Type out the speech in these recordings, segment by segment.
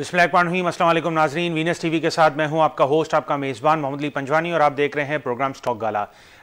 वालेकुम नाजरीन Venus TV के साथ मैं हूं आपका होस्ट आपका मेज़बान मोहम्मद अली पंजवानी और आप देख रहे हैं प्रोग्राम स्टॉक गाला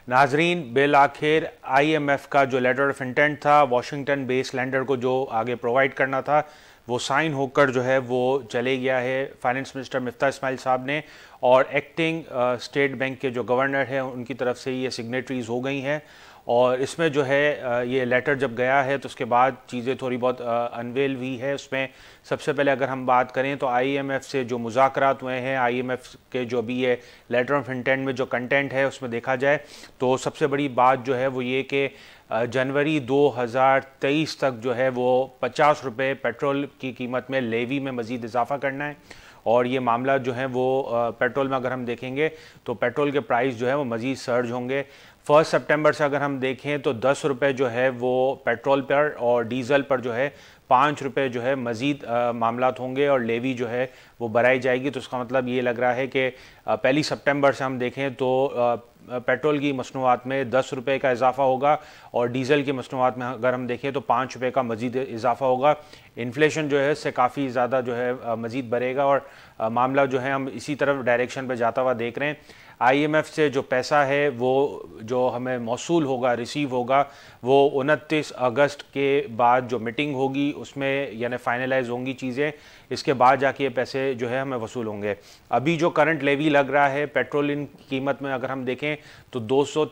नाजरीन बिल आखिर आईएमएफ का जो लेटर ऑफ इंटेंट था वाशिंगटन बेस लैंडर को जो आगे प्रोवाइड करना था वो साइन होकर जो है वो चले गया है फाइनेंस मिनिस्टर मिफ्ता इसमाइल साहब ने और एक्टिंग स्टेट बैंक के जो गवर्नर हैं उनकी तरफ से ये सिग्नेटरीज हो गई हैं और इसमें जो है ये लेटर जब गया है तो उसके बाद चीज़ें थोड़ी बहुत अनवेल हुई है उसमें सबसे पहले अगर हम बात करें तो आईएमएफ से जो मुजाकर हुए हैं आईएमएफ के जो भी ये लेटर ऑफ इंटेंट में जो कंटेंट है उसमें देखा जाए तो सबसे बड़ी बात जो है वो ये कि जनवरी 2023 तक जो है वो पचास रुपये पेट्रोल की कीमत में लेवी में मज़ीद इजाफा करना है और ये मामला जो है वो पेट्रोल में अगर हम देखेंगे तो पेट्रोल के प्राइस जो है वो मज़ीद सर्ज होंगे फर्स्ट सितंबर से अगर हम देखें तो दस रुपये जो है वो पेट्रोल पर और डीजल पर जो है पाँच रुपये जो है मज़ीद मामला होंगे और लेवी जो है वो बढ़ाई जाएगी तो उसका मतलब ये लग रहा है कि पहली सितंबर से हम देखें तो पेट्रोल की मसनूआत में दस रुपये का इजाफा होगा और डीजल की मसनूआत में अगर हम देखें तो पाँच रुपये का मजीद इजाफा होगा इन्फ्लेशन जो है इससे काफ़ी ज़्यादा जो है मज़ीद बढ़ेगा और मामला जो है हम इसी तरफ डायरेक्शन पर जाता हुआ देख रहे हैं आईएमएफ से जो पैसा है वो जो हमें मौसू होगा रिसीव होगा वो उनतीस अगस्त के बाद जो मीटिंग होगी उसमें यानी फाइनलाइज होंगी चीज़ें इसके बाद जाके ये पैसे जो है हमें वसूल होंगे अभी जो करंट लेवी लग रहा है पेट्रोल इन कीमत में अगर हम देखें तो दो सौ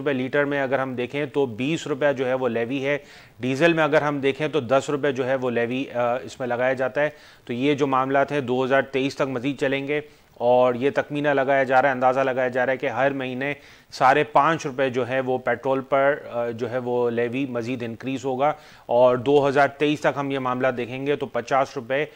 रुपये लीटर में अगर हम देखें तो बीस रुपये जो है वो लेवी है डीजल में अगर हम देखें तो दस रुपये जो है वो लेवी इसमें लगाया जाता है तो ये जो मामला हैं दो तक मज़ीद चलेंगे और ये तकमीना लगाया जा रहा है अंदाज़ा लगाया जा रहा है कि हर महीने साढ़े पाँच रुपये जो है वो पेट्रोल पर जो है वो लेवी मज़ीद इनक्रीज़ होगा और दो हज़ार तेईस तक हम ये मामला देखेंगे तो पचास रुपये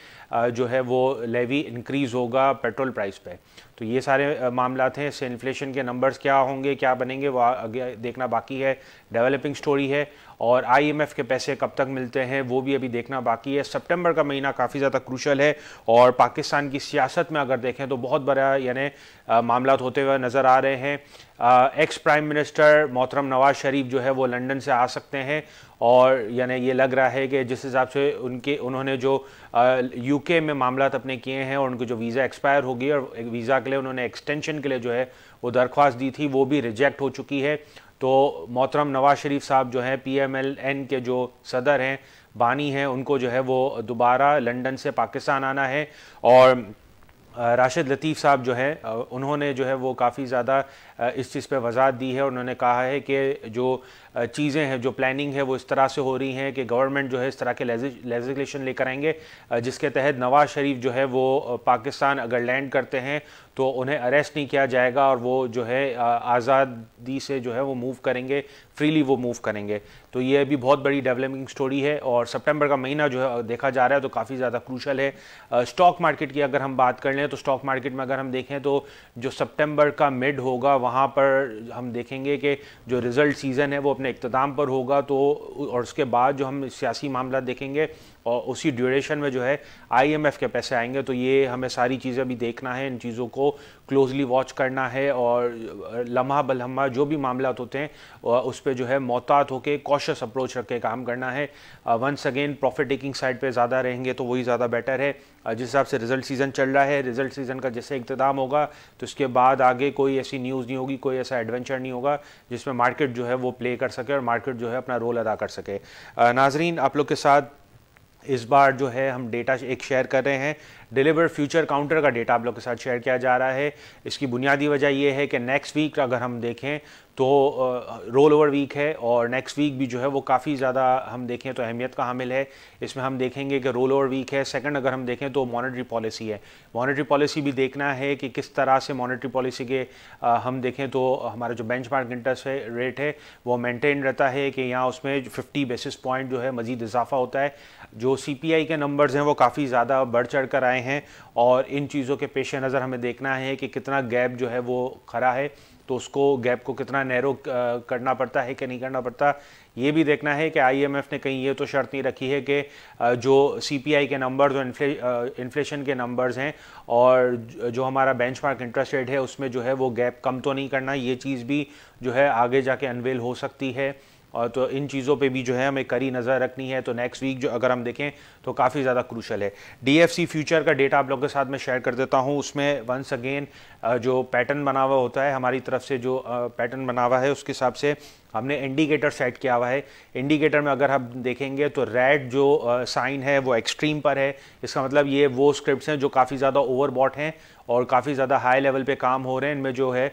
जो है वो लेवी इनक्रीज़ होगा पेट्रोल प्राइस पर पे। तो ये सारे मामला हैं इससे इन्फ्लेशन के नंबर्स क्या होंगे क्या बनेंगे वह आगे देखना बाकी है डेवलपिंग स्टोरी है और आईएमएफ के पैसे कब तक मिलते हैं वो भी अभी देखना बाकी है सितंबर का महीना काफ़ी ज़्यादा क्रूशल है और पाकिस्तान की सियासत में अगर देखें तो बहुत बड़ा यानी मामला होते हुए नज़र आ रहे हैं एक्स प्राइम मिनिस्टर मोहतरम नवाज शरीफ जो है वो लंदन से आ सकते हैं और यानी ये लग रहा है कि जिस हिसाब से उनके उन्होंने जो यूके में मामला अपने किए हैं और उनके जो वीज़ा एक्सपायर हो गई और वीज़ा के लिए उन्होंने एक्सटेंशन के लिए जो है वो दरख्वास्त दी थी वो भी रिजेक्ट हो चुकी है तो मोहतरम नवाज शरीफ साहब जो हैं पीएमएलएन के जो सदर हैं बानी हैं उनको जो है वो दोबारा लंदन से पाकिस्तान आना है और राशिद लतीफ़ साहब जो हैं उन्होंने जो है वो काफ़ी ज़्यादा इस चीज़ पे वजात दी है उन्होंने कहा है कि जो चीज़ें हैं जो प्लानिंग है वो इस तरह से हो रही हैं कि गवर्नमेंट जो है इस तरह के लेजिस्लेशन लेकर आएंगे जिसके तहत नवाज़ शरीफ जो है वो पाकिस्तान अगर लैंड करते हैं तो उन्हें अरेस्ट नहीं किया जाएगा और वो जो है आज़ादी से जो है वो मूव करेंगे फ्रीली वो मूव करेंगे तो ये भी बहुत बड़ी डेवलपिंग स्टोरी है और सितंबर का महीना जो है देखा जा रहा है तो काफ़ी ज़्यादा क्रूशल है स्टॉक मार्केट की अगर हम बात कर लें तो स्टॉक मार्केट में अगर हम देखें तो जो सितंबर का मिड होगा वहाँ पर हम देखेंगे कि जो रिज़ल्ट सीज़न है वो अपने इख्ताम पर होगा तो और उसके बाद जो हम सियासी मामला देखेंगे और उसी ड्यूरेशन में जो है आई के पैसे आएंगे तो ये हमें सारी चीज़ें भी देखना है इन चीज़ों को क्लोजली वॉच करना है और लम्हा बलहमा जो भी मामला होते हैं उस पर जो है मोहतात होकर कॉशस अप्रोच रख के काम करना है once again profit taking side पर ज़्यादा रहेंगे तो वही ज़्यादा बेटर है जिस हिसाब से रिजल्ट सीज़न चल रहा है रिजल्ट सीज़न का जैसे इकतदाम होगा तो उसके बाद आगे कोई ऐसी न्यूज़ नहीं होगी कोई ऐसा एडवेंचर नहीं होगा जिसमें मार्केट जो है वो प्ले कर सके और मार्केट जो है अपना रोल अदा कर सके नाजरीन आप लोग के साथ इस बार जो है हम डेटा एक शेयर कर रहे हैं डिलीवर फ्यूचर काउंटर का डेटा आप लोग के साथ शेयर किया जा रहा है इसकी बुनियादी वजह यह है कि नेक्स्ट वीक अगर हम देखें तो रोल ओवर वीक है और नेक्स्ट वीक भी जो है वो काफ़ी ज़्यादा हम देखें तो अहमियत का हामिल है इसमें हम देखेंगे कि रोल ओवर वीक है सेकंड अगर हम देखें तो मॉनेटरी पॉलिसी है मॉनेटरी पॉलिसी भी देखना है कि किस तरह से मॉनेटरी पॉलिसी के आ, हम देखें तो हमारा जो बेंच मार्क इंटरेस्ट है रेट है वो मेनटेन रहता है कि यहाँ उसमें फिफ्टी बेसिस पॉइंट जो है मज़ीद इजाफा होता है जो पी सीपीआई के नंबर्स हैं वो काफ़ी ज़्यादा बढ़ चढ़ कर आए हैं और इन चीज़ों के पेश नज़र हमें देखना है कि कितना गैप जो है वो खड़ा है तो उसको गैप को कितना नैरो करना पड़ता है कि नहीं करना पड़ता ये भी देखना है कि आईएमएफ ने कहीं ये तो शर्त नहीं रखी है कि जो सीपीआई के नंबर जो इन्फ्ले, इन्फ्लेशन के नंबर्स हैं और जो हमारा बेंचमार्क इंटरेस्ट रेट है उसमें जो है वो गैप कम तो नहीं करना ये चीज़ भी जो है आगे जाके अनवेल हो सकती है और तो इन चीज़ों पे भी जो है हमें करी नज़र रखनी है तो नेक्स्ट वीक जो अगर हम देखें तो काफ़ी ज़्यादा क्रूशल है डीएफसी फ्यूचर का डेटा आप लोगों के साथ मैं शेयर कर देता हूँ उसमें वंस अगेन जो पैटर्न बना हुआ होता है हमारी तरफ से जो पैटर्न बना हुआ है उसके हिसाब से हमने इंडिकेटर सेट किया हुआ है इंडिकेटर में अगर हम देखेंगे तो रेड जो साइन है वो एक्सट्रीम पर है इसका मतलब ये वो स्क्रिप्ट हैं जो काफ़ी ज़्यादा ओवरबॉट हैं और काफ़ी ज़्यादा हाई लेवल पर काम हो रहे हैं इनमें जो है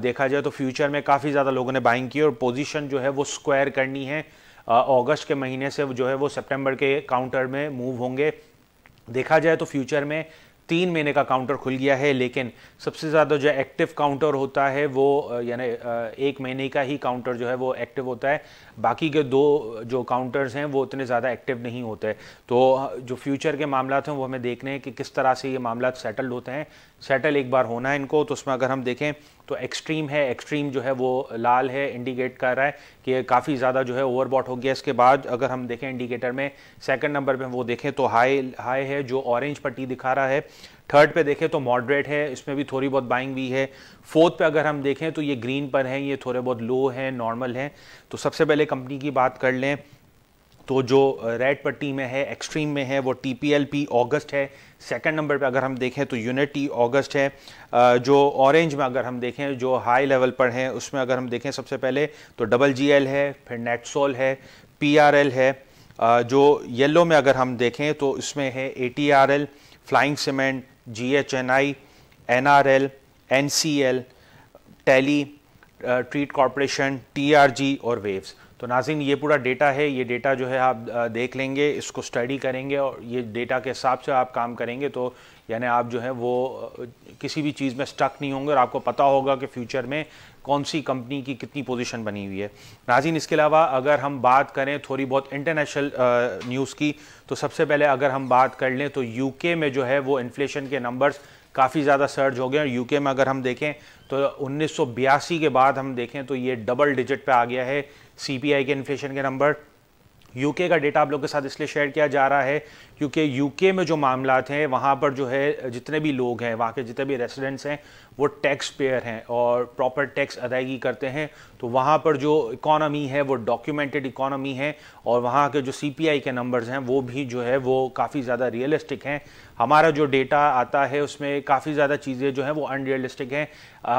देखा जाए तो फ्यूचर में काफ़ी ज़्यादा लोगों ने बाइंग की और पोजीशन जो है वो स्क्वायर करनी है अगस्त के महीने से जो है वो सितंबर के काउंटर में मूव होंगे देखा जाए तो फ्यूचर में तीन महीने का काउंटर खुल गया है लेकिन सबसे ज़्यादा जो एक्टिव काउंटर होता है वो यानी एक महीने का ही काउंटर जो है वो एक्टिव होता है बाकी के दो जो काउंटर्स हैं वो उतने ज़्यादा एक्टिव नहीं होते तो जो फ्यूचर के मामला हैं वो हमें देखने हैं कि किस तरह से ये मामला सेटल्ड होते हैं सेटल एक बार होना है इनको तो उसमें अगर हम देखें तो एक्सट्रीम है एक्सट्रीम जो है वो लाल है इंडिकेट कर रहा है कि काफ़ी ज़्यादा जो है ओवरबॉट हो गया इसके बाद अगर हम देखें इंडिकेटर में सेकंड नंबर पे वो देखें तो हाई हाई है जो ऑरेंज पट्टी दिखा रहा है थर्ड पे देखें तो मॉडरेट है इसमें भी थोड़ी बहुत बाइंग भी है फोर्थ पे अगर हम देखें तो ये ग्रीन पर हैं ये थोड़े बहुत लो हैं नॉर्मल हैं तो सबसे पहले कंपनी की बात कर लें तो जो रेड पट्टी में है एक्सट्रीम में है वो T P L P August है सेकेंड नंबर पे अगर हम देखें तो यूनिटी ऑगस्ट है जो ऑरेंज में अगर हम देखें जो हाई लेवल पर हैं उसमें अगर हम देखें सबसे पहले तो डबल जी एल है फिर नेटसोल है पी आर एल है जो येलो में अगर हम देखें तो इसमें है A T R L Flying Cement G H N I N R L N C L tally Treet Corporation T R G और वेव्स तो नाजिन ये पूरा डेटा है ये डेटा जो है आप देख लेंगे इसको स्टडी करेंगे और ये डेटा के हिसाब से आप काम करेंगे तो यानी आप जो है वो किसी भी चीज़ में स्टक नहीं होंगे और आपको पता होगा कि फ्यूचर में कौन सी कंपनी की कितनी पोजीशन बनी हुई है नाजिन इसके अलावा अगर हम बात करें थोड़ी बहुत इंटरनेशनल न्यूज़ की तो सबसे पहले अगर हम बात कर लें तो यू में जो है वो इन्फ्लेशन के नंबर्स काफ़ी ज़्यादा सर्ज हो गए और यूके में अगर हम देखें तो उन्नीस के बाद हम देखें तो ये डबल डिजिट पर आ गया है सीपीआई के इन्फ्लेशन के नंबर यूके का डेटा आप लोग के साथ इसलिए शेयर किया जा रहा है क्योंकि यूके में जो मामला हैं वहाँ पर जो है जितने भी लोग हैं वहाँ के जितने भी रेसिडेंट्स हैं वो टैक्स पेयर हैं और प्रॉपर टैक्स अदायगी करते हैं तो वहाँ पर जो इकोनॉमी है वो डॉक्यूमेंटेड इकोनॉमी है और वहाँ के जो सीपीआई के नंबर्स हैं वो भी जो है वो काफ़ी ज़्यादा रियलिस्टिक हैं हमारा जो डेटा आता है उसमें काफ़ी ज़्यादा चीज़ें जो हैं वो अनरियलिस्टिक हैं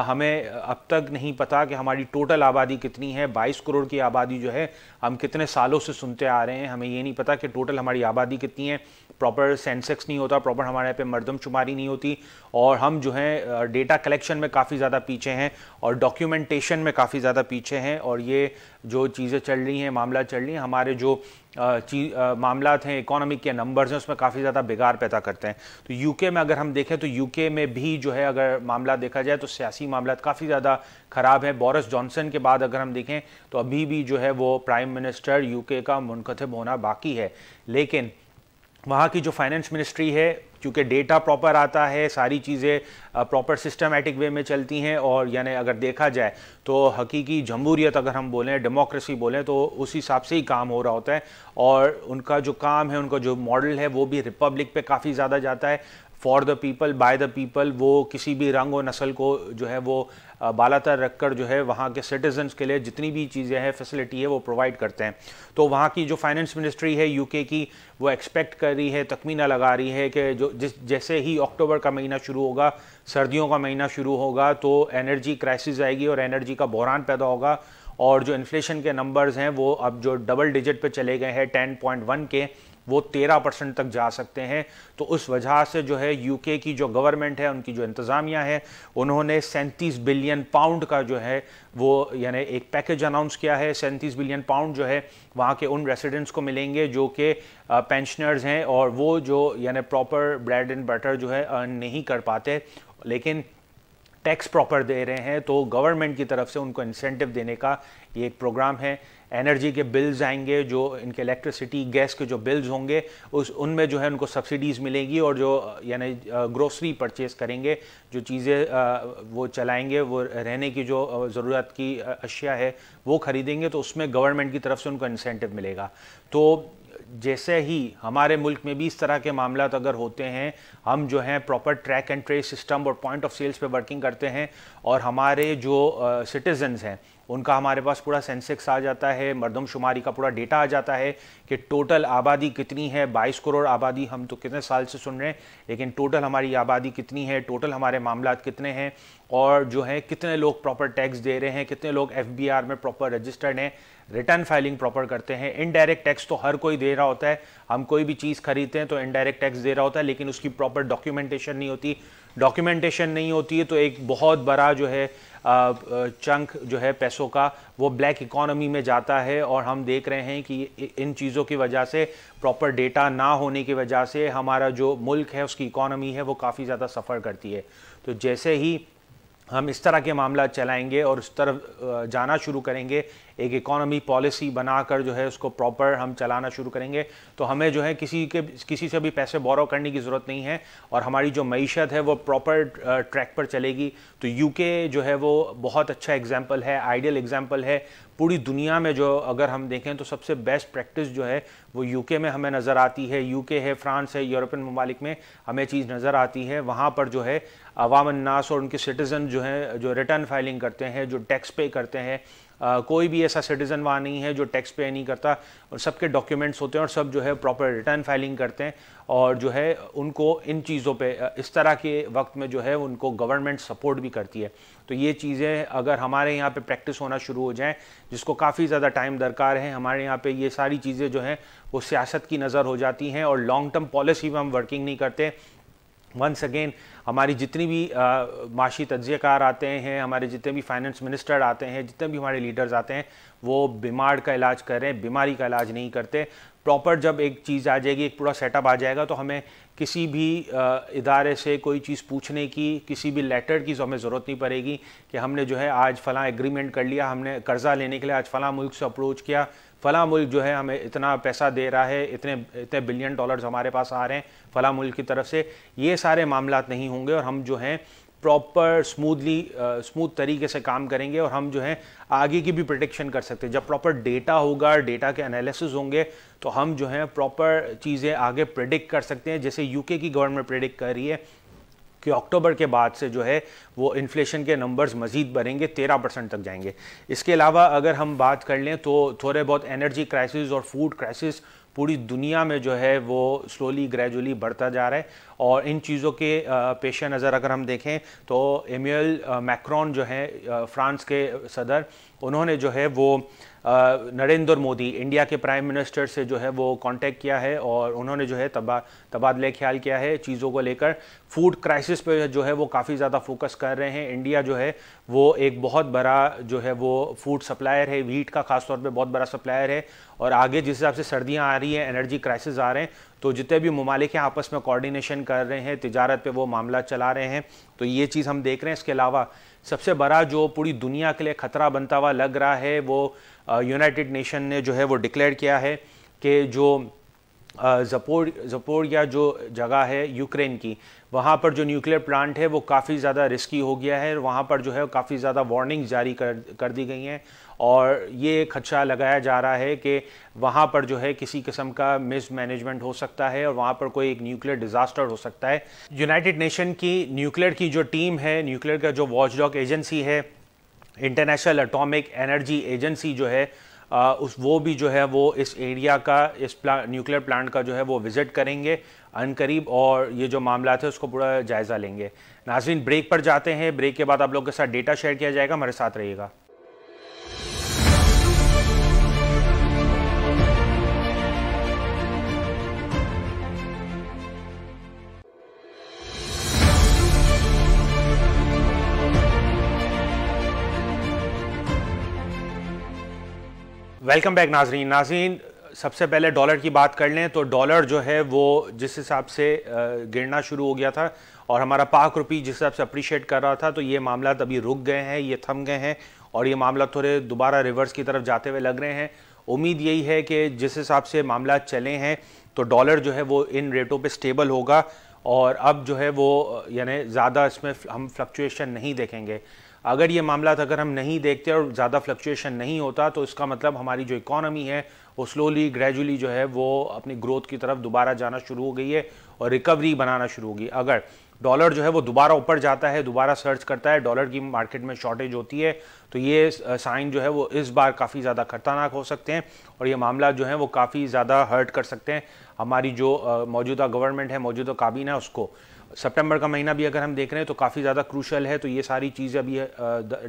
हमें अब तक नहीं पता कि हमारी टोटल आबादी कितनी है बाईस करोड़ की आबादी जो है हम कितने सालों से सुनते आ रहे हैं हमें ये नहीं पता कि टोटल हमारी आबादी कितनी है प्रॉपर सेंसेक्स नहीं होता प्रॉपर हमारे यहाँ पे मरदमशुमारी नहीं होती और हम जो है डेटा कलेक्शन में काफ़ी ज़्यादा पीछे हैं और डॉक्यूमेंटेशन में काफ़ी ज़्यादा पीछे हैं और ये जो चीज़ें चल रही हैं मामला चल रही हैं हमारे जो चीज मामला हैं इकोनॉमिक के नंबर्स हैं उसमें काफ़ी ज़्यादा बिगाड़ पैदा करते हैं तो यूके में अगर हम देखें तो यूके में भी जो है अगर मामला देखा जाए तो सियासी मामला काफ़ी ज़्यादा ख़राब है बोरिस जॉनसन के बाद अगर हम देखें तो अभी भी जो है वो प्राइम मिनिस्टर यूके का मुनखब होना बाकी है लेकिन वहाँ की जो फाइनेंस मिनिस्ट्री है क्योंकि डेटा प्रॉपर आता है सारी चीज़ें प्रॉपर सिस्टमेटिक वे में चलती हैं और यानी अगर देखा जाए तो हकीकी जमहूरियत अगर हम बोलें डेमोक्रेसी बोलें तो उस हिसाब से ही काम हो रहा होता है और उनका जो काम है उनका जो मॉडल है वो भी रिपब्लिक पे काफ़ी ज़्यादा जाता है for the people by the people वो किसी भी रंग और नस्ल को जो है वो बालातर रखकर जो है वहाँ के सिटीजन्स के लिए जितनी भी चीज़ें हैं फैसिलिटी है वो प्रोवाइड करते हैं तो वहाँ की जो फाइनेंस मिनिस्ट्री है यूके की वो एक्सपेक्ट कर रही है तकमीना लगा रही है कि जो जिस जैसे ही अक्टूबर का महीना शुरू होगा सर्दियों का महीना शुरू होगा तो एनर्जी क्राइसिस आएगी और एनर्जी का बहरान पैदा होगा और जो इन्फ्लेशन के नंबर्स हैं वो अब जो डबल डिजिट पे चले गए हैं 10.1 के वो तेरह परसेंट तक जा सकते हैं तो उस वजह से जो है यूके की जो गवर्नमेंट है उनकी जो इंतज़ामिया है उन्होंने सैंतीस बिलियन पाउंड का जो है वो यानी एक पैकेज अनाउंस किया है सैंतीस बिलियन पाउंड जो है वहाँ के उन रेसिडेंट्स को मिलेंगे जो कि पेंशनर्स हैं और वो जो यानी प्रॉपर ब्रेड एंड बटर जो है अर्न नहीं कर पाते लेकिन टैक्स प्रॉपर दे रहे हैं तो गवर्नमेंट की तरफ से उनको इंसेंटिव देने का ये एक प्रोग्राम है एनर्जी के बिल्स आएंगे जो इनके इलेक्ट्रिसिटी गैस के जो बिल्स होंगे उस उनमें जो है उनको सब्सिडीज़ मिलेगी और जो यानी ग्रोसरी परचेज़ करेंगे जो चीज़ें वो चलाएंगे वो रहने की जो ज़रूरत की अशिया है वो ख़रीदेंगे तो उसमें गवर्नमेंट की तरफ से उनको इंसेंटिव मिलेगा तो जैसे ही हमारे मुल्क में भी इस तरह के मामला अगर होते हैं हम जो हैं proper track and trace system और पॉइंट ऑफ सेल्स पे वर्किंग करते हैं और हमारे जो सिटीजन्स हैं उनका हमारे पास पूरा सेंसेक्स आ जाता है मरदमशुमारी का पूरा डेटा आ जाता है कि टोटल आबादी कितनी है 22 करोड़ आबादी हम तो कितने साल से सुन रहे हैं लेकिन टोटल हमारी आबादी कितनी है टोटल हमारे मामला कितने हैं और जो है कितने लोग प्रॉपर टैक्स दे रहे हैं कितने लोग एफ में प्रॉपर रजिस्टर्ड हैं रिटर्न फाइलिंग प्रॉपर करते हैं इनडायरेक्ट टैक्स तो हर कोई दे रहा होता है हम कोई भी चीज़ खरीदते हैं तो इनडायरेक्ट टैक्स दे रहा होता है लेकिन उसकी प्रॉपर डॉक्यूमेंटेशन नहीं होती डॉक्यूमेंटेशन नहीं होती है तो एक बहुत बड़ा जो है चंक जो है पैसों का वो ब्लैक इकोनॉमी में जाता है और हम देख रहे हैं कि इन चीज़ों की वजह से प्रॉपर डेटा ना होने की वजह से हमारा जो मुल्क है उसकी इकोनॉमी है वो काफ़ी ज़्यादा सफ़र करती है तो जैसे ही हम इस तरह के मामला चलाएंगे और उस तरफ जाना शुरू करेंगे एक इकोनॉमी पॉलिसी बनाकर जो है उसको प्रॉपर हम चलाना शुरू करेंगे तो हमें जो है किसी के किसी से भी पैसे बोरो करने की ज़रूरत नहीं है और हमारी जो मीशत है वो प्रॉपर ट्रैक पर चलेगी तो यूके जो है वो बहुत अच्छा एग्जाम्पल है आइडियल एग्जाम्पल है पूरी दुनिया में जो अगर हम देखें तो सबसे बेस्ट प्रैक्टिस जो है वो यूके में हमें नज़र आती है यूके है फ्रांस है यूरोपियन ममालिक में हमें चीज़ नज़र आती है वहाँ पर जो है अवाम और उनके सिटीज़न जो है जो रिटर्न फाइलिंग करते हैं जो टैक्स पे करते हैं आ, कोई भी ऐसा सिटीज़न वहाँ नहीं है जो टैक्स पे नहीं करता और सबके डॉक्यूमेंट्स होते हैं और सब जो है प्रॉपर रिटर्न फाइलिंग करते हैं और जो है उनको इन चीज़ों पे इस तरह के वक्त में जो है उनको गवर्नमेंट सपोर्ट भी करती है तो ये चीज़ें अगर हमारे यहाँ पे प्रैक्टिस होना शुरू हो जाएँ जिसको काफ़ी ज़्यादा टाइम दरकार है हमारे यहाँ पे ये सारी चीज़ें जो हैं वो सियासत की नज़र हो जाती हैं और लॉन्ग टर्म पॉलिसी में हम वर्किंग नहीं करते वंस अगेन हमारी जितनी भी माशी तजियाकार आते हैं हमारे जितने भी फाइनेंस मिनिस्टर आते हैं जितने भी हमारे लीडर्स आते हैं वो बीमार का इलाज कर रहे हैं बीमारी का इलाज नहीं करते प्रॉपर जब एक चीज़ आ जाएगी एक पूरा सेटअप आ जाएगा तो हमें किसी भी इदारे से कोई चीज़ पूछने की किसी भी लेटर की तो हमें ज़रूरत नहीं पड़ेगी कि हमने जो है आज फ़लाँ एग्रीमेंट कर लिया हमने कर्ज़ा लेने के लिए आज फ़लाँ मुल्क से अप्रोच किया फ़ला मुल्क जो है हमें इतना पैसा दे रहा है इतने इतने बिलियन डॉलर्स हमारे पास आ रहे हैं फ़ला मुल्क की तरफ से ये सारे मामला नहीं होंगे और हम जो हैं प्रॉपर स्मूथली स्मूथ तरीके से काम करेंगे और हम जो हैं आगे की भी प्रोटेक्शन कर सकते हैं जब प्रॉपर डेटा होगा डेटा के एनालिसिस होंगे तो हम जो हैं प्रॉपर चीज़ें आगे प्रडिक्ट कर सकते हैं जैसे यूके की गवर्नमेंट प्रडिक्ट कर रही है कि अक्टूबर के बाद से जो है वो इन्फ्लेशन के नंबर्स मज़ीद बढ़ेंगे तेरह परसेंट तक जाएंगे इसके अलावा अगर हम बात कर लें तो थोड़े बहुत एनर्जी क्राइसिस और फूड क्राइसिस पूरी दुनिया में जो है वो स्लोली ग्रेजुअली बढ़ता जा रहा है और इन चीज़ों के पेश नज़र अगर हम देखें तो एम्यूल मैक्रॉन जो है फ्रांस के सदर उन्होंने जो है वो नरेंद्र मोदी इंडिया के प्राइम मिनिस्टर से जो है वो कांटेक्ट किया है और उन्होंने जो है तबा तबादले ख्याल किया है चीज़ों को लेकर फूड क्राइसिस पे जो है वो काफ़ी ज़्यादा फोकस कर रहे हैं इंडिया जो है वो एक बहुत बड़ा जो है वो फूड सप्लायर है वीट का खासतौर पर बहुत बड़ा सप्लायर है और आगे जिस हिसाब से सर्दियाँ आ रही हैं एनर्जी क्राइसिस आ रहे हैं तो जितने भी ममालिक हैं आपस में कोऑर्डिनेशन कर रहे हैं तजारत पे वो मामला चला रहे हैं तो ये चीज़ हम देख रहे हैं इसके अलावा सबसे बड़ा जो पूरी दुनिया के लिए ख़तरा बनता हुआ लग रहा है वो यूनाइटेड नेशन ने जो है वो डिक्लेयर किया है कि जो जपोर या जो जगह है यूक्रेन की वहाँ पर जो न्यूक्लियर प्लांट है वो काफ़ी ज़्यादा रिस्की हो गया है वहाँ पर जो है काफ़ी ज़्यादा वार्निंग जारी कर कर दी गई हैं और ये खदशा लगाया जा रहा है कि वहाँ पर जो है किसी किस्म का मिसमैनेजमेंट हो सकता है और वहाँ पर कोई एक न्यूक्लियर डिज़ास्टर हो सकता है यूनाइटेड नेशन की न्यूक्लियर की जो टीम है न्यूक्लियर का जो वॉच डॉग एजेंसी है इंटरनेशनल एटॉमिक एनर्जी एजेंसी जो है आ, उस वो भी जो है वो इस एरिया का इस प्ला न्यूक्लियर प्लांट का जो है वो विज़िट करेंगे अनकरीब और ये जो मामला है उसको पूरा जायज़ा लेंगे नाजरीन ब्रेक पर जाते हैं ब्रेक के बाद आप लोगों के साथ डेटा शेयर किया जाएगा हमारे साथ रहिएगा वेलकम बैक नाजरीन नाजीन सबसे पहले डॉलर की बात कर लें तो डॉलर जो है वो जिस हिसाब से गिरना शुरू हो गया था और हमारा पाक रुपी जिस हिसाब से अप्रिशिएट कर रहा था तो ये मामला अभी रुक गए हैं ये थम गए हैं और ये मामला थोड़े दोबारा रिवर्स की तरफ जाते हुए लग रहे हैं उम्मीद यही है कि जिस हिसाब से मामला चले हैं तो डॉलर जो है वो इन रेटों पर स्टेबल होगा और अब जो है वो यानी ज़्यादा इसमें हम फ्लक्चुएशन नहीं देखेंगे अगर ये मामला अगर हम नहीं देखते और ज़्यादा फ्लक्चुएशन नहीं होता तो इसका मतलब हमारी जो इकोनॉमी है वो स्लोली ग्रेजुअली जो है वो अपनी ग्रोथ की तरफ दोबारा जाना शुरू हो गई है और रिकवरी बनाना शुरू होगी अगर डॉलर जो है वो दोबारा ऊपर जाता है दोबारा सर्च करता है डॉलर की मार्केट में शॉर्टेज होती है तो ये साइन जो है वो इस बार काफ़ी ज़्यादा खतरनाक हो सकते हैं और ये मामला जो है वो काफ़ी ज़्यादा हर्ट कर सकते हैं हमारी जो मौजूदा गवर्नमेंट है मौजूदा काबीना उसको सितंबर का महीना भी अगर हम देख रहे हैं तो काफ़ी ज़्यादा क्रूशल है तो ये सारी चीज़ें अभी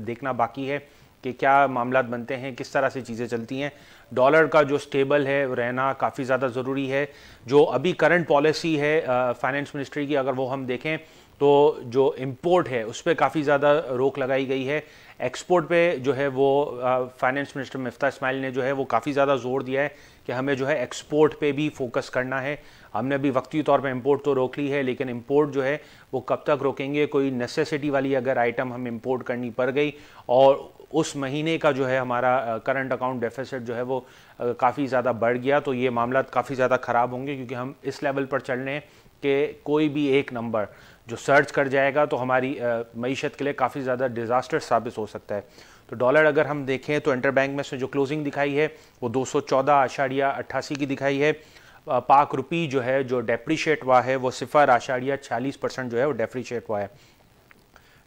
देखना बाकी है कि क्या मामला बनते हैं किस तरह से चीज़ें चलती हैं डॉलर का जो स्टेबल है रहना काफ़ी ज़्यादा ज़रूरी है जो अभी करंट पॉलिसी है फाइनेंस मिनिस्ट्री की अगर वो हम देखें तो जो इम्पोर्ट है उस पर काफ़ी ज़्यादा रोक लगाई गई है एक्सपोर्ट पे जो है वो फाइनेंस मिनिस्टर मफ्ता इसमाइल ने जो है वो काफ़ी ज़्यादा जोर दिया है कि हमें जो है एक्सपोर्ट पे भी फोकस करना है हमने अभी वक्ती तौर पे इंपोर्ट तो रोक ली है लेकिन इंपोर्ट जो है वो कब तक रोकेंगे कोई नेसेसिटी वाली अगर आइटम हम इंपोर्ट करनी पड़ गई और उस महीने का जो है हमारा करंट अकाउंट डेफिसिट जो है वो काफ़ी ज़्यादा बढ़ गया तो ये मामला काफ़ी ज़्यादा ख़राब होंगे क्योंकि हम इस लेवल पर चल रहे हैं कि कोई भी एक नंबर जो सर्च कर जाएगा तो हमारी मीशत के लिए काफ़ी ज़्यादा डिज़ास्टर साबित हो सकता है तो डॉलर अगर हम देखें तो इंटर बैंक में से जो क्लोजिंग दिखाई है वो दो सौ की दिखाई है पाक रुपी जो है जो डेप्रिशिएट हुआ है वो सिफर आशाड़िया छियालीस परसेंट जो है वो डेप्रिशिएट हुआ है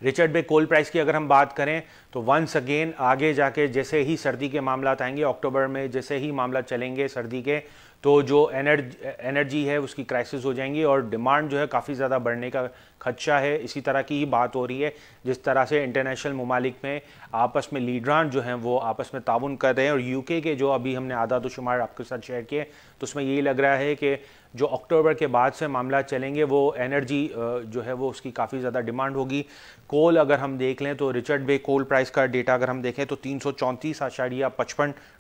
रिचर्ड बे कोल प्राइस की अगर हम बात करें तो वंस अगेन आगे जाके जैसे ही सर्दी के मामला आएंगे अक्टूबर में जैसे ही मामला चलेंगे सर्दी के तो जो एनर्जी एनर्जी है उसकी क्राइसिस हो जाएंगी और डिमांड जो है काफ़ी ज़्यादा बढ़ने का खदशा है इसी तरह की ही बात हो रही है जिस तरह से इंटरनेशनल ममालिक में आपस में लीडरान जो हैं वो आपस में ताउन कर रहे हैं और यूके के जो अभी हमने आदाद शुमार आपके साथ शेयर किए तो उसमें यही लग रहा है कि जो अक्टूबर के बाद से मामला चलेंगे वो एनर्जी जो है वो उसकी काफ़ी ज़्यादा डिमांड होगी कोल अगर हम देख लें तो रिचर्ड बे कोल प्राइस का डेटा अगर हम देखें तो तीन सौ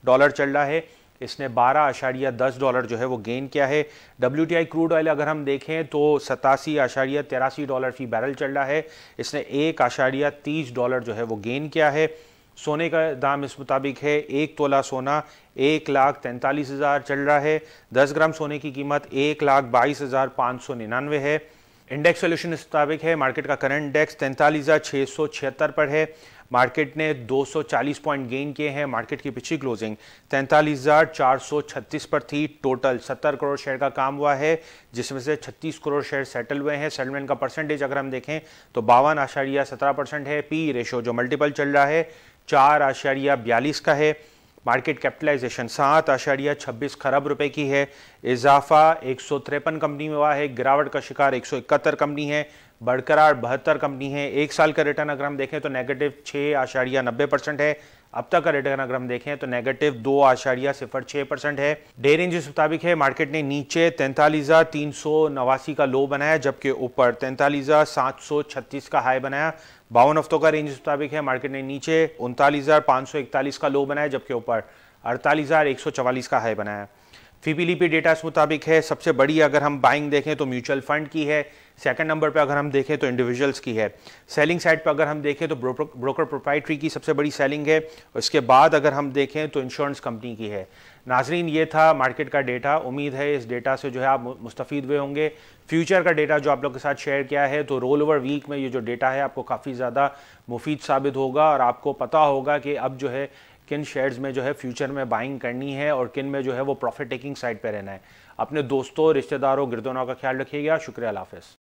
डॉलर चल रहा है इसने बारह आशारिया दस डॉलर जो है वो गेन किया है W T I crude oil अगर हम देखें तो सतासी आशारिया तिरासी डॉलर फी बैरल चल रहा है इसने एक आशारिया तीस डॉलर जो है वो गेन किया है सोने का दाम इस मुताबिक है एक तोला सोना एक लाख तैंतालीस हज़ार चल रहा है दस ग्राम सोने की कीमत एक लाख बाईस हज़ार पाँच सौ निन्यानवे है इंडेक्स सोल्यूशन इस मुताबिक है मार्केट का करंट इंडेक्स तैंतालीस हज़ार छः सौ छिहत्तर पर है मार्केट ने 240 पॉइंट गेन किए हैं मार्केट की पिछली क्लोजिंग छत्तीस पर थी टोटल 70 करोड़ शेयर का काम हुआ है जिसमें से 36 करोड़ शेयर सेटल हुए हैं सेटलमेंट का परसेंटेज अगर हम देखें तो बावन आशारिया सत्रह परसेंट है पी रेशो जो मल्टीपल चल रहा है चार आशारिया बयालीस का है मार्केट कैपिटलाइजेशन सात आशारिया छब्बीस खरब रुपए की है इजाफा एक सौ तिरपन कंपनी में हुआ है गिरावट का शिकार एक सौ इकहत्तर कंपनी है बरकरार बहत्तर कंपनी है एक साल का रिटर्न अगर हम देखें तो नेगेटिव छः आशारिया नब्बे परसेंट है अब तक का रिटर्न अगर हम देखें तो नेगेटिव दो आशारिया सिफर छः परसेंट है डे जिस मुताबिक है मार्केट ने नीचे तैंतालीस हज़ार तीन सौ नवासी का लो बनाया जबकि ऊपर तैंतालीस हज़ार सात सौ छत्तीस का हाई बनाया बावन हफ्तों का रेंज मुताबिक है मार्केट ने नीचे उनतालीस हज़ार सौ इकतालीस का लो बनाया जबकि ऊपर अड़तालीस हज़ार एक सौ चवालीस का हाई बनाया फीपीली पी डेटा के मुताबिक है सबसे बड़ी अगर हम बाइंग देखें तो म्यूचुअल फंड की है सेकंड नंबर पे अगर हम देखें तो इंडिविजुअल्स की है सेलिंग साइड पे अगर हम देखें तो ब्रोकर प्रोप्राइटरी की सबसे बड़ी सेलिंग है उसके बाद अगर हम देखें तो इंश्योरेंस कंपनी की है नाजरीन ये था मार्केट का डेटा उम्मीद है इस डेटा से जो है आप मुस्तफ़ हुए होंगे फ्यूचर का डेटा जो आप लोग के साथ शेयर किया है तो रोल ओवर वीक में ये जो डेटा है आपको काफ़ी ज़्यादा मुफीद साबित होगा और आपको पता होगा कि अब जो है किन शेयर्स में जो है फ्यूचर में बाइंग करनी है और किन में जो है वो प्रॉफिट टेकिंग साइड पर रहना है अपने दोस्तों रिश्तेदारों गिरदोनों का ख्याल रखिएगा शुक्रिया हाफिज़